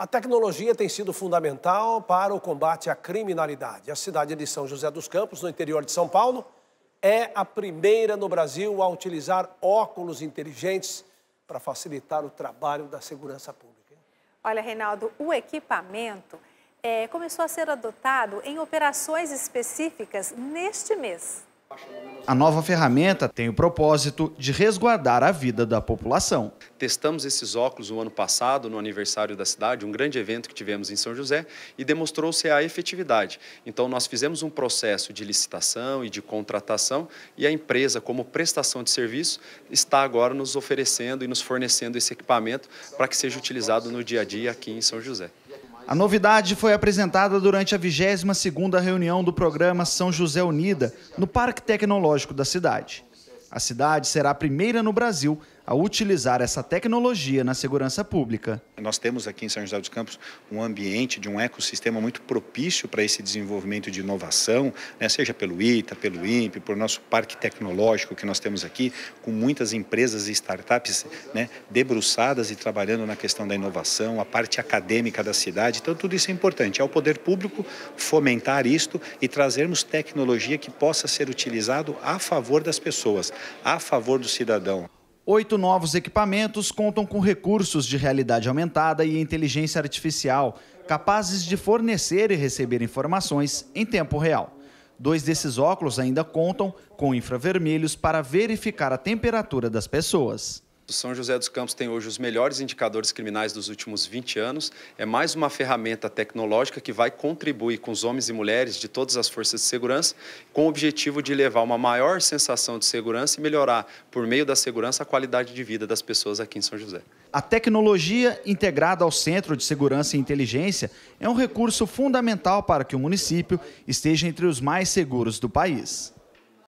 A tecnologia tem sido fundamental para o combate à criminalidade. A cidade de São José dos Campos, no interior de São Paulo, é a primeira no Brasil a utilizar óculos inteligentes para facilitar o trabalho da segurança pública. Olha, Reinaldo, o equipamento é, começou a ser adotado em operações específicas neste mês. A nova ferramenta tem o propósito de resguardar a vida da população. Testamos esses óculos no ano passado, no aniversário da cidade, um grande evento que tivemos em São José, e demonstrou-se a efetividade. Então, nós fizemos um processo de licitação e de contratação, e a empresa, como prestação de serviço, está agora nos oferecendo e nos fornecendo esse equipamento para que seja utilizado no dia a dia aqui em São José. A novidade foi apresentada durante a 22ª reunião do programa São José Unida, no Parque Tecnológico da cidade. A cidade será a primeira no Brasil ao utilizar essa tecnologia na segurança pública. Nós temos aqui em São José dos Campos um ambiente de um ecossistema muito propício para esse desenvolvimento de inovação, né? seja pelo ITA, pelo INPE, por nosso parque tecnológico que nós temos aqui, com muitas empresas e startups né? debruçadas e trabalhando na questão da inovação, a parte acadêmica da cidade. Então, tudo isso é importante. É o poder público fomentar isto e trazermos tecnologia que possa ser utilizado a favor das pessoas, a favor do cidadão. Oito novos equipamentos contam com recursos de realidade aumentada e inteligência artificial, capazes de fornecer e receber informações em tempo real. Dois desses óculos ainda contam com infravermelhos para verificar a temperatura das pessoas. São José dos Campos tem hoje os melhores indicadores criminais dos últimos 20 anos. É mais uma ferramenta tecnológica que vai contribuir com os homens e mulheres de todas as forças de segurança, com o objetivo de levar uma maior sensação de segurança e melhorar, por meio da segurança, a qualidade de vida das pessoas aqui em São José. A tecnologia integrada ao Centro de Segurança e Inteligência é um recurso fundamental para que o município esteja entre os mais seguros do país.